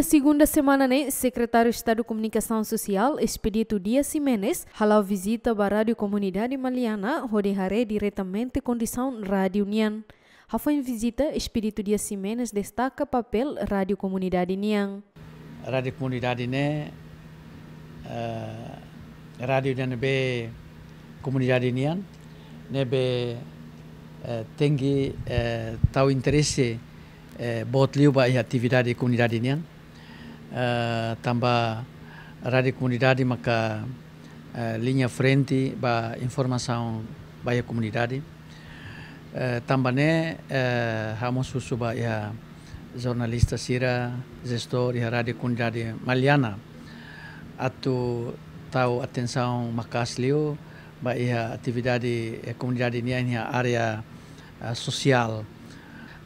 a segunda semana, né, secretário de Estado de Comunicação Social, Expedito Dias Jiménez, halau visita para a Rádio Comunidade Maliana, onde haré diretamente condição Rádio Nian. Hafo em visita, Espírito Dias Jiménez destaca papel Rádio Comunidade Nian. Rádio Comunidade né, uh, Rádio né, be Comunidade Nian, né be tem que uh, interesse uh, bot liu ba atividade Comunidade Nian também eh, tambah rádio comunidade maka uh, eh, linha frente ba informação eh, ba a comunidade uh, tambane uh, hamos susu ya jornalista sira gestor ya rádio comunidade maliana atu tau atenção makaslio ba ya atividade ya comunidade ni área uh, social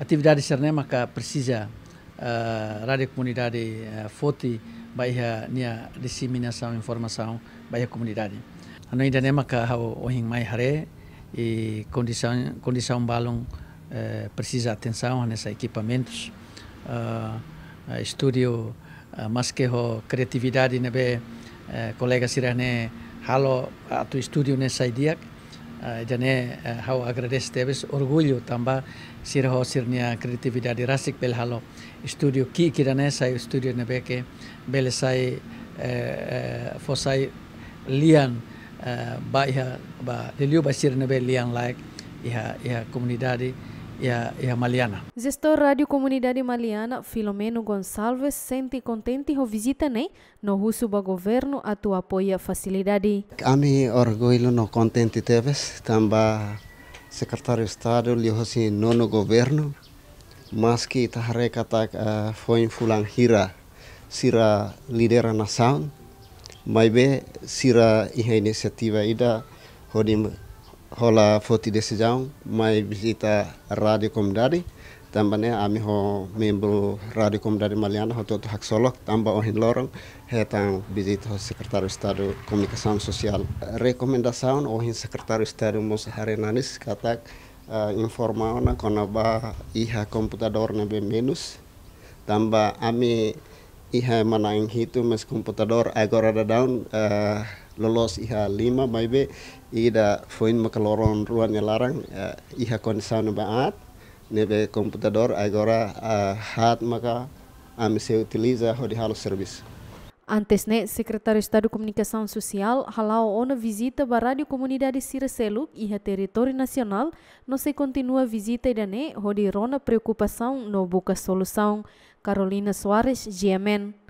atividade serne maka precisa ah, rádio comunidade uh, ah, vai baia nia disseminação informação a comunidade. Ano ainda nema ka o em mais haré e condição condição balão eh, precisa atenção nessa equipamentos. Uh, estúdio uh, mas que o criatividade nebe uh, colega sirane halo atu estúdio nessa dia Eh, jane eh, hau agradece tebes orgullo tamba sir ho sir nia creatividad rasik bel halo studio ki kirane sai studio ne beke bel sai eh, fo lian ba ya ba de liu ba sir ne bel lian like ya ya comunidad e a, e a Maliana. Gestor Rádio Comunidade Maliana, Filomeno Gonçalves, sente contente com visita né? no Russo do governo a tua apoia facilidade. mim orgulho no contente teves, também secretário de Estado, no no governo, mas que taharé katak ah, foi foi fulan hira, sira lidera nação, mas be sira iniciativa ida hodim hola foti decisão mai visita rádio comunidade ne ami ho membro rádio comunidade maliana ho toto haksolok tamba ohin hin lorong hetan visita ho secretário de estado comunicação sosial recomendação o hin secretário de estado mos harenanis katak uh, informaona konaba iha komputador na be menus tamba ami iha manang hitu mes komputador agora da down uh, eh, lolos iha lima maibe ida foin makaloron ruan larang uh, iha konsan baat nebe komputador agora uh, eh, hat maka am se utiliza hodi halo service Antes né, Secretário de Estado de Comunicação Social, halau ona visita para a Rádio Comunidade Siraceluk e a território nacional, não se continua a visita e dané, rodirona preocupação no busca solução. Carolina Soares, GMN.